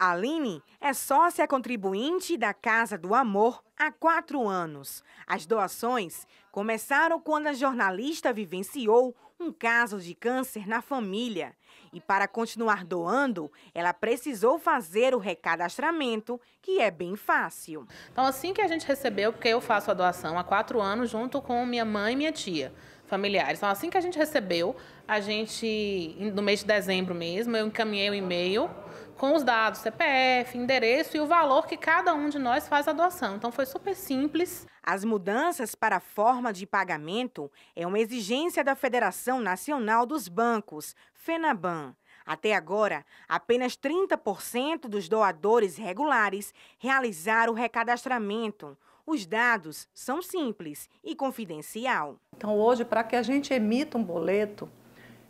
Aline é sócia contribuinte da Casa do Amor há quatro anos. As doações começaram quando a jornalista vivenciou um caso de câncer na família. E para continuar doando, ela precisou fazer o recadastramento, que é bem fácil. Então, assim que a gente recebeu, porque eu faço a doação há quatro anos junto com minha mãe e minha tia familiares. Então, assim que a gente recebeu, a gente, no mês de dezembro mesmo, eu encaminhei o um e-mail com os dados CPF, endereço e o valor que cada um de nós faz a doação. Então foi super simples. As mudanças para a forma de pagamento é uma exigência da Federação Nacional dos Bancos, FENABAN. Até agora, apenas 30% dos doadores regulares realizaram o recadastramento. Os dados são simples e confidencial. Então, hoje, para que a gente emita um boleto,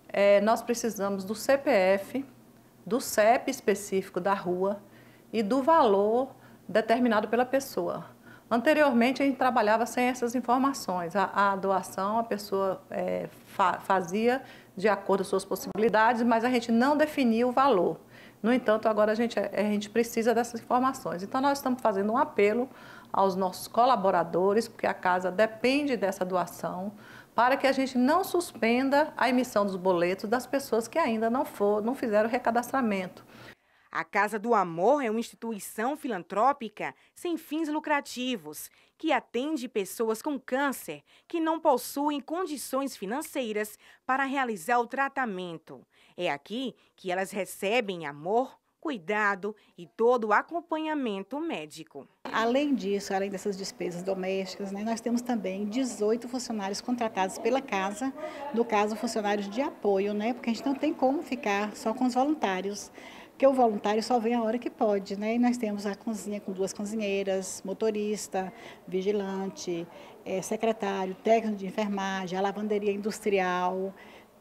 é, nós precisamos do CPF, do CEP específico da rua e do valor determinado pela pessoa. Anteriormente, a gente trabalhava sem essas informações. A, a doação a pessoa é, fa fazia de acordo com suas possibilidades, mas a gente não definia o valor. No entanto, agora a gente, é, a gente precisa dessas informações. Então, nós estamos fazendo um apelo aos nossos colaboradores, porque a casa depende dessa doação, para que a gente não suspenda a emissão dos boletos das pessoas que ainda não, for, não fizeram o recadastramento. A Casa do Amor é uma instituição filantrópica sem fins lucrativos que atende pessoas com câncer que não possuem condições financeiras para realizar o tratamento. É aqui que elas recebem amor, cuidado e todo o acompanhamento médico. Além disso, além dessas despesas domésticas, né, nós temos também 18 funcionários contratados pela casa, no caso, funcionários de apoio, né, porque a gente não tem como ficar só com os voluntários porque o voluntário só vem a hora que pode, né? E nós temos a cozinha com duas cozinheiras, motorista, vigilante, é, secretário, técnico de enfermagem, a lavanderia industrial,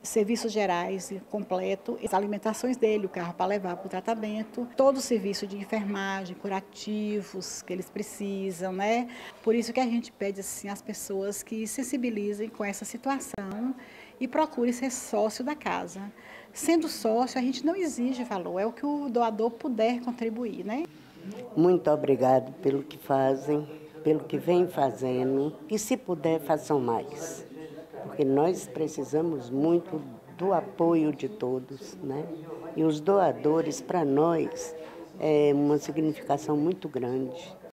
serviços gerais completo, as alimentações dele, o carro para levar para o tratamento, todo o serviço de enfermagem, curativos que eles precisam, né? Por isso que a gente pede assim as pessoas que sensibilizem com essa situação e procurem ser sócio da casa. Sendo sócio, a gente não exige valor, é o que o doador puder contribuir, né? Muito obrigado pelo que fazem, pelo que vem fazendo e se puder façam mais porque nós precisamos muito do apoio de todos, né? E os doadores, para nós, é uma significação muito grande.